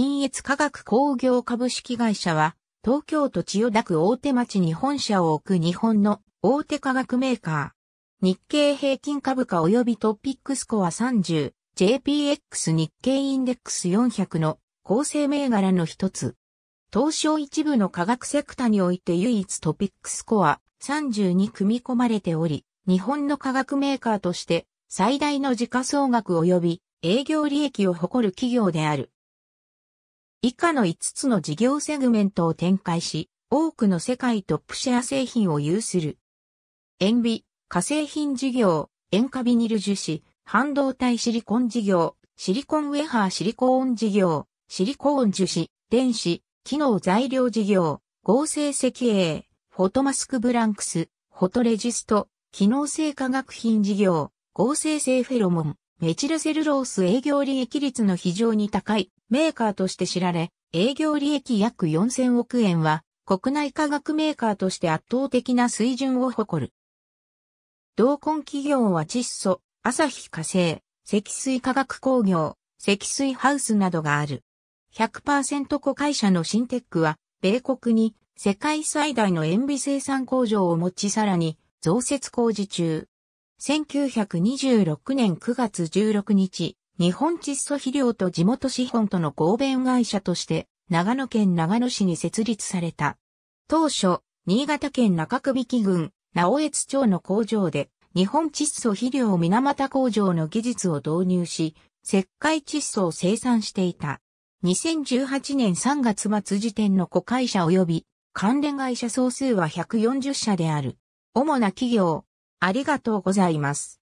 新越化学工業株式会社は、東京都千代田区大手町に本社を置く日本の大手化学メーカー。日経平均株価及びトピックスコア30、JPX 日経インデックス400の構成銘柄の一つ。東証一部の科学セクタにおいて唯一トピックスコア30に組み込まれており、日本の科学メーカーとして最大の時価総額及び営業利益を誇る企業である。以下の5つの事業セグメントを展開し、多くの世界トップシェア製品を有する。塩ビ、化成品事業、塩化ビニル樹脂、半導体シリコン事業、シリコンウェハーシリコーン事業、シリコーン樹脂、電子、機能材料事業、合成石英、フォトマスクブランクス、フォトレジスト、機能性化学品事業、合成性フェロモン、メチルセルロース営業利益率の非常に高いメーカーとして知られ、営業利益約4000億円は、国内科学メーカーとして圧倒的な水準を誇る。同根企業は窒素、朝日火星、積水化学工業、積水ハウスなどがある。100%子会社のシンテックは、米国に世界最大の塩ビ生産工場を持ちさらに増設工事中。1926年9月16日、日本窒素肥料と地元資本との合弁会社として、長野県長野市に設立された。当初、新潟県中首引郡、直江津町の工場で、日本窒素肥料水俣工場の技術を導入し、石灰窒素を生産していた。2018年3月末時点の子会社及び関連会社総数は140社である。主な企業、ありがとうございます。